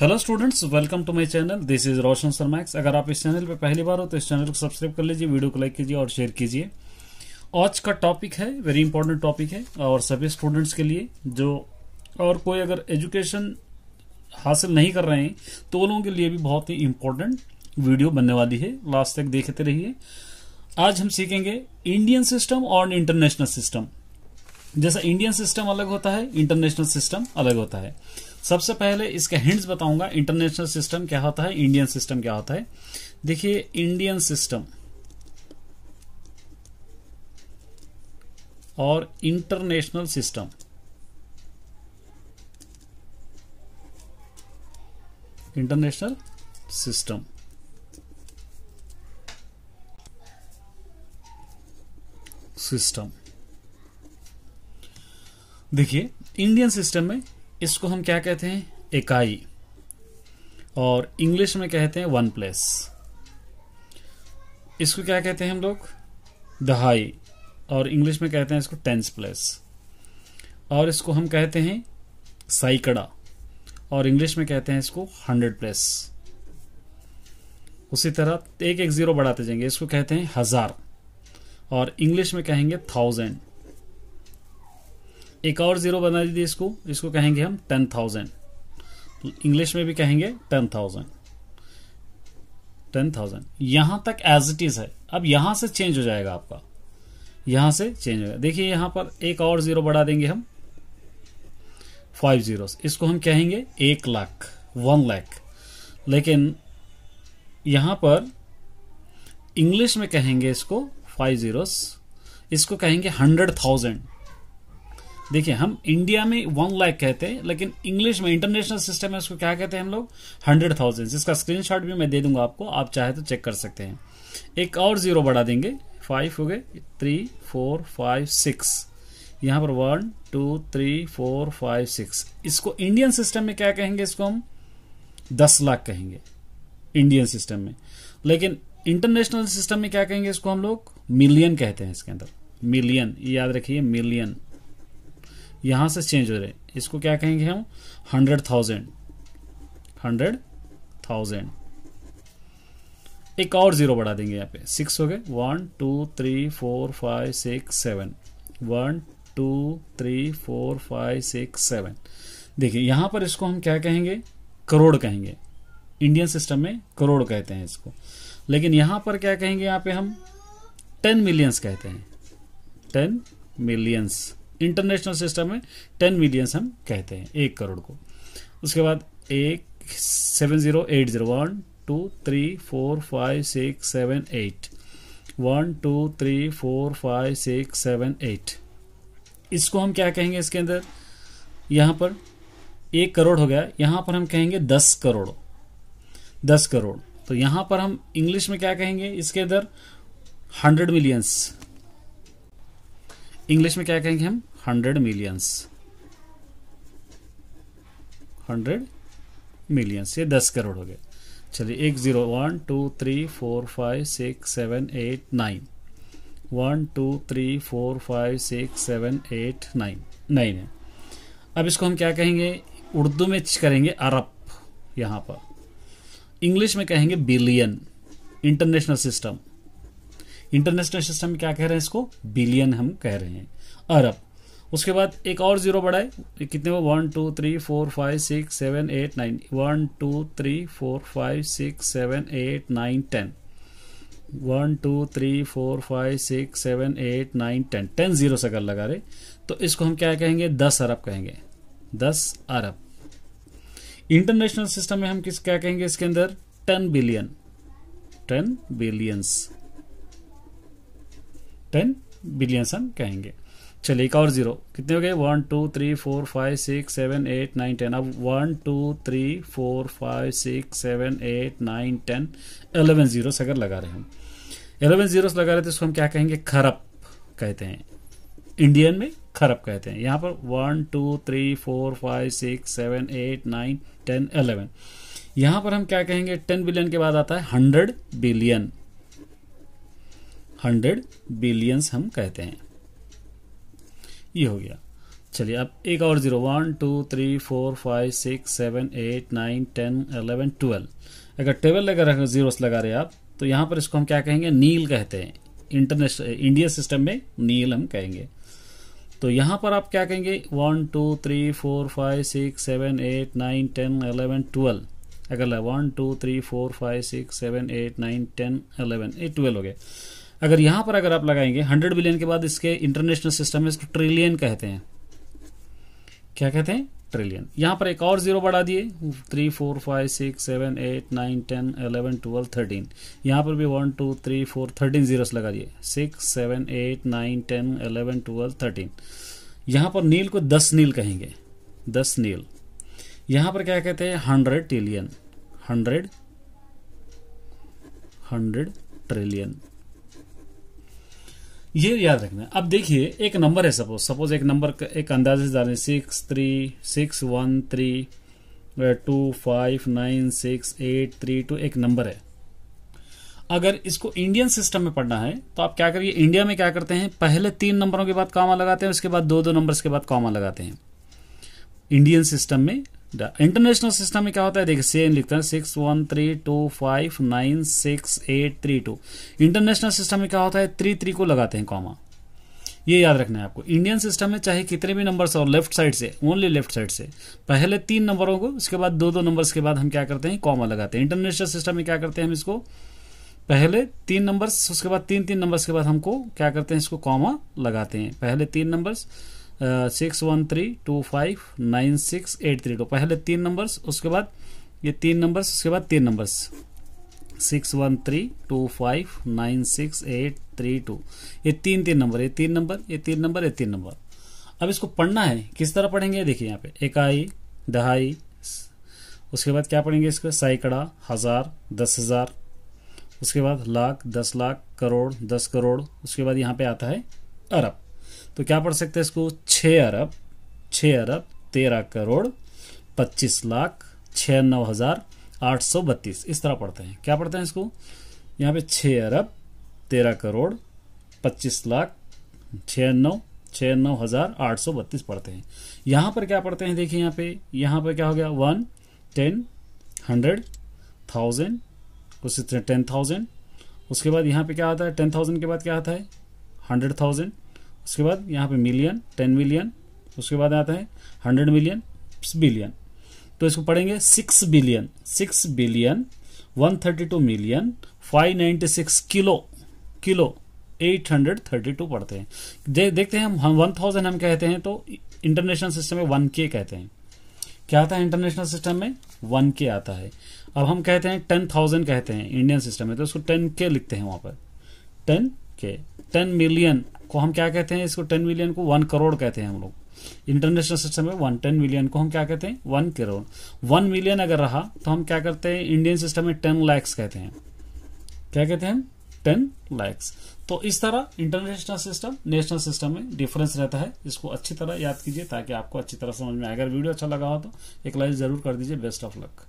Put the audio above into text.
hello students welcome to my channel this is Roshan सरमैक्स अगर आप इस चैनल पर पहली बार हो तो इस चैनल को सब्सक्राइब कर लीजिए वीडियो को लाइक कीजिए और शेयर कीजिए आज का टॉपिक है वेरी इंपॉर्टेंट टॉपिक है और सभी स्टूडेंट्स के लिए जो और कोई अगर एजुकेशन हासिल नहीं कर रहे हैं तो लोगों के लिए भी बहुत ही इम्पोर्टेंट वीडियो बनने वाली है लास्ट तक देखते रहिए आज हम सीखेंगे इंडियन सिस्टम और इंटरनेशनल सिस्टम जैसा इंडियन सिस्टम अलग होता है इंटरनेशनल सिस्टम अलग होता है सबसे पहले इसके हिंट्स बताऊंगा इंटरनेशनल सिस्टम क्या होता है इंडियन सिस्टम क्या होता है देखिए इंडियन सिस्टम और international system international system system देखिए इंडियन सिस्टम में इसको हम क्या कहते हैं इकाई और इंग्लिश में कहते हैं वन प्लेस इसको क्या कहते हैं हम लोग दहाई और इंग्लिश में कहते हैं इसको टेंस प्लेस और इसको हम कहते हैं साइकड़ा और इंग्लिश में कहते हैं इसको हंड्रेड प्लेस उसी तरह एक एक ज़ीरो बढ़ाते जाएंगे इसको कहते हैं हज़ार और इंग्लिश में कहेंगे थाउजेंड एक और ज़ीरो बना दीजिए इसको इसको कहेंगे हम टेन थाउजेंड तो इंग्लिश में भी कहेंगे टेन थाउजेंड टेन थाउजेंड यहां तक एज इट इज़ है अब यहां से चेंज हो जाएगा आपका यहां से चेंज हो जाएगा देखिए यहां पर एक और ज़ीरो बढ़ा देंगे हम फाइव ज़ीरो इसको हम कहेंगे एक लाख वन लाख लेकिन यहां पर इंग्लिश में कहेंगे इसको फाइव ज़ीरोस इसको कहेंगे हंड्रेड थाउजेंड देखिए हम इंडिया में वन लाख कहते हैं लेकिन इंग्लिश में इंटरनेशनल सिस्टम में उसको क्या कहते हैं हम लोग हंड्रेड थाउजेंड जिसका स्क्रीन भी मैं दे दूंगा आपको आप चाहे तो चेक कर सकते हैं एक और जीरो बढ़ा देंगे फाइव हो गए थ्री फोर फाइव सिक्स यहाँ पर one two three four five six इसको इंडियन सिस्टम में क्या कहेंगे इसको हम दस लाख कहेंगे इंडियन सिस्टम में लेकिन इंटरनेशनल सिस्टम में क्या कहेंगे इसको हम लोग मिलियन कहते हैं इसके अंदर मिलियन याद रखिए मिलियन यहां से चेंज हो रहे इसको क्या कहेंगे हम हंड्रेड थाउजेंड हंड्रेड थाउजेंड एक और जीरो बढ़ा देंगे यहां पे सिक्स हो गए one two three four five six seven one two three four five six seven देखिए यहां पर इसको हम क्या कहेंगे करोड़ कहेंगे इंडियन सिस्टम में करोड़ कहते हैं इसको लेकिन यहां पर क्या कहेंगे यहां पे हम टेन मिलियंस कहते हैं टेन मिलियंस इंटरनेशनल सिस्टम में टेन मिलियंस हम कहते हैं एक करोड़ को उसके बाद एक seven zero eight zero one two three four five six seven eight one two three four five six seven eight इसको हम क्या कहेंगे इसके अंदर यहाँ पर एक करोड़ हो गया यहाँ पर हम कहेंगे दस करोड़ दस करोड़ तो यहाँ पर हम इंग्लिश में क्या कहेंगे इसके अंदर हंड्रेड मिलियंस इंग्लिश में क्या कहेंगे हम हंड्रेड मिलियंस हंड्रेड मिलियंस ये दस करोड़ हो गए चलिए एक zero one two three four five six seven eight nine one two three four five six seven eight nine nine है अब इसको हम क्या कहेंगे उर्दू में करेंगे अरब यहाँ पर इंग्लिश में कहेंगे billion international system international system क्या कह रहे हैं इसको बिलियन हम कह रहे हैं अरब उसके बाद एक और जीरो बढ़ाए कितने वो one two three four five six seven eight nine one two three four five six seven eight nine ten one two three four five six seven eight nine ten ten zero से कर लगा रहे तो इसको हम क्या कहेंगे दस अरब कहेंगे दस अरब इंटरनेशनल सिस्टम में हम किस क्या कहेंगे इसके अंदर ten billion ten billions ten billions हम कहेंगे चलिए एक और जीरो कितने हो गए one two three four five six seven eight nine ten अब one two three four five six seven eight nine ten eleven zeros अगर लगा रहे हम एलेवन जीरोस लगा रहे थे इसको हम क्या कहेंगे खरप कहते हैं इंडियन में खरप कहते हैं यहाँ पर one two three four five six seven eight nine ten eleven यहां पर हम क्या कहेंगे टेन बिलियन के बाद आता है हंड्रेड बिलियन हंड्रेड बिलियंस हम कहते हैं ये हो गया चलिए अब एक और zero one two three four five six seven eight nine ten eleven twelve अगर ट्वेल्व अगर ज़ीरोस लगा रहे आप तो यहाँ पर इसको हम क्या कहेंगे नील कहते हैं इंटरनेशनल इंडिया सिस्टम में नील हम कहेंगे तो यहाँ पर आप क्या कहेंगे one two three four five six seven eight nine ten eleven twelve अगला one two three four five six seven eight nine ten eleven a twelve हो गया अगर यहां पर अगर आप लगाएंगे हंड्रेड बिलियन के बाद इसके इंटरनेशनल सिस्टम में इसको ट्रिलियन कहते हैं क्या कहते हैं ट्रिलियन यहां पर एक और जीरो बढ़ा दिए three four five six seven eight nine ten eleven twelve thirteen यहां पर भी one two three four thirteen zero लगा दिए six seven eight nine ten eleven twelve thirteen यहां पर नील को दस नील कहेंगे दस नील यहां पर क्या कहते हैं hundred trillion hundred hundred trillion ये याद रखना अब देखिए एक नंबर है सपोज सपोज एक नंबर एक अंदाजे हैं six three six one three two five nine six eight three two एक नंबर है अगर इसको इंडियन सिस्टम में पढ़ना है तो आप क्या करिए इंडिया में क्या करते हैं पहले तीन नंबरों के बाद कॉमा लगाते हैं उसके बाद दो दो नंबर्स के बाद कॉमा लगाते हैं इंडियन सिस्टम में द इंटरनेशनल सिस्टम में क्या होता है देखिए सेम लिखता है six one three two five nine six eight three two international system में क्या होता है थ्री थ्री को लगाते हैं कॉमा ये याद रखना है आपको इंडियन सिस्टम में चाहे कितने भी नंबर्स और लेफ्ट साइड से ओनली लेफ्ट साइड से पहले तीन नंबरों को उसके बाद दो दो नंबर्स के बाद हम क्या करते हैं कॉमा लगाते हैं इंटरनेशनल सिस्टम में क्या करते हैं हम इसको पहले तीन नंबर्स उसके बाद तीन तीन नंबर्स के बाद हमको क्या करते हैं इसको कॉमा लगाते हैं पहले तीन numbers six one three two five nine six eight three two तो पहले तीन नंबर्स उसके बाद ये तीन नंबर्स उसके बाद तीन numbers six one three two five nine six eight three two ये तीन तीन नंबर ये तीन नंबर ये तीन नंबर ये तीन नंबर अब इसको पढ़ना है किस तरह पढ़ेंगे देखिए यहाँ पे इकाई दहाई उसके बाद क्या पढ़ेंगे इसको सैकड़ा हज़ार दस हज़ार उसके बाद लाख दस लाख करोड़ दस करोड़ उसके बाद यहाँ पे आता है अरब तो क्या पढ़ सकते हैं इसको छ अरब छ अरब तेरह करोड़ पच्चीस लाख छियानवे हज़ार आठ सौ बत्तीस इस तरह पढ़ते हैं क्या पढ़ते हैं इसको यहाँ पे छ अरब तेरह करोड़ पच्चीस लाख छियानवे छियानवे हज़ार आठ सौ बत्तीस पढ़ते हैं यहाँ पर क्या पढ़ते हैं देखिए यहाँ पे यहाँ पर क्या हो गया वन टेन हंड्रेड थाउजेंड कुछ टेन थाउजेंड उसके बाद यहाँ पे क्या आता है टेन थाउजेंड के बाद क्या आता है हंड्रेड थाउजेंड उसके बाद यहाँ पे मिलियन टेन मिलियन उसके बाद आता है हंड्रेड मिलियन बिलियन तो इसको पढ़ेंगे six billion six billion one thirty two million five ninety six kilo kilo eight hundred thirty two पढ़ते हैं दे, देखते हैं हम हम वन थाउजेंड हम कहते हैं तो इंटरनेशनल सिस्टम में वन के कहते हैं क्या आता है इंटरनेशनल सिस्टम में वन के आता है अब हम कहते हैं टेन थाउजेंड कहते हैं इंडियन सिस्टम में तो उसको टेन के लिखते हैं वहां पर टेन के टेन मिलियन को हम क्या कहते हैं इसको टेन मिलियन को वन करोड़ कहते हैं हम लोग इंटरनेशनल सिस्टम में वन टेन मिलियन को हम क्या कहते हैं वन करोड़ वन मिलियन अगर रहा तो हम क्या करते हैं इंडियन सिस्टम में टेन लैक्स कहते हैं क्या कहते हैं टेन लैक्स तो इस तरह इंटरनेशनल सिस्टम नेशनल सिस्टम में डिफरेंस रहता है इसको अच्छी तरह याद कीजिए ताकि आपको अच्छी तरह समझ में आए अगर वीडियो अच्छा लगा हो तो एक लाइक जरूर कर दीजिए बेस्ट ऑफ लक